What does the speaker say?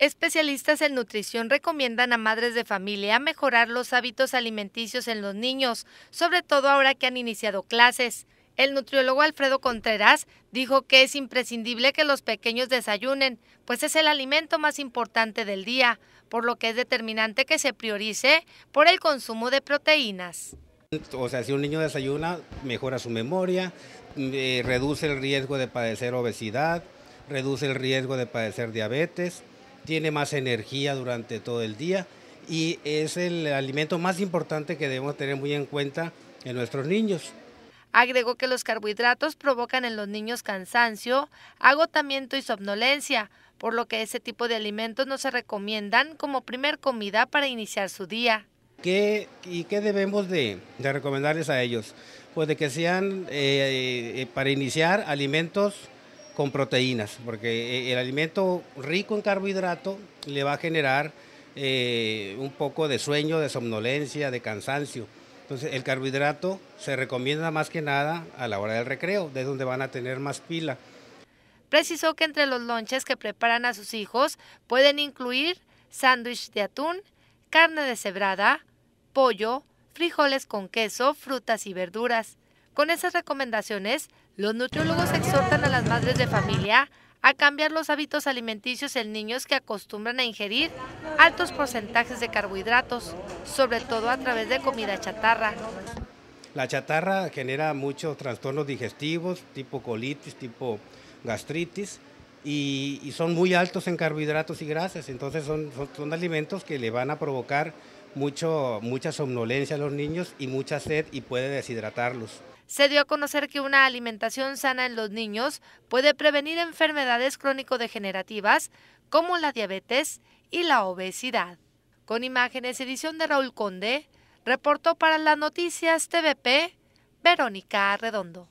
Especialistas en nutrición recomiendan a madres de familia mejorar los hábitos alimenticios en los niños, sobre todo ahora que han iniciado clases. El nutriólogo Alfredo Contreras dijo que es imprescindible que los pequeños desayunen, pues es el alimento más importante del día, por lo que es determinante que se priorice por el consumo de proteínas. O sea, si un niño desayuna, mejora su memoria, eh, reduce el riesgo de padecer obesidad, reduce el riesgo de padecer diabetes, tiene más energía durante todo el día y es el alimento más importante que debemos tener muy en cuenta en nuestros niños. Agregó que los carbohidratos provocan en los niños cansancio, agotamiento y somnolencia, por lo que ese tipo de alimentos no se recomiendan como primer comida para iniciar su día. ¿Y qué debemos de, recomendarles a ellos? Pues de que sean eh, eh, para iniciar alimentos con proteínas, porque eh, el alimento rico en carbohidrato le va a generar eh, un poco de sueño, de somnolencia, de cansancio. Entonces el carbohidrato se recomienda más que nada a la hora del recreo, de donde van a tener más pila. Precisó que entre los lonches que preparan a sus hijos pueden incluir sándwich de atún, carne de cebrada, pollo, frijoles con queso, frutas y verduras. Con esas recomendaciones, los nutriólogos exhortan a las madres de familia a cambiar los hábitos alimenticios en niños que acostumbran a ingerir altos porcentajes de carbohidratos, sobre todo a través de comida chatarra. La chatarra genera muchos trastornos digestivos, tipo colitis, tipo gastritis, y, son muy altos en carbohidratos y grasas, entonces son alimentos que le van a provocar mucho, mucha somnolencia a los niños y mucha sed y puede deshidratarlos. Se dio a conocer que una alimentación sana en los niños puede prevenir enfermedades crónico-degenerativas como la diabetes y la obesidad. Con imágenes edición de Raúl Conde, reportó para las noticias TVP Verónica Redondo.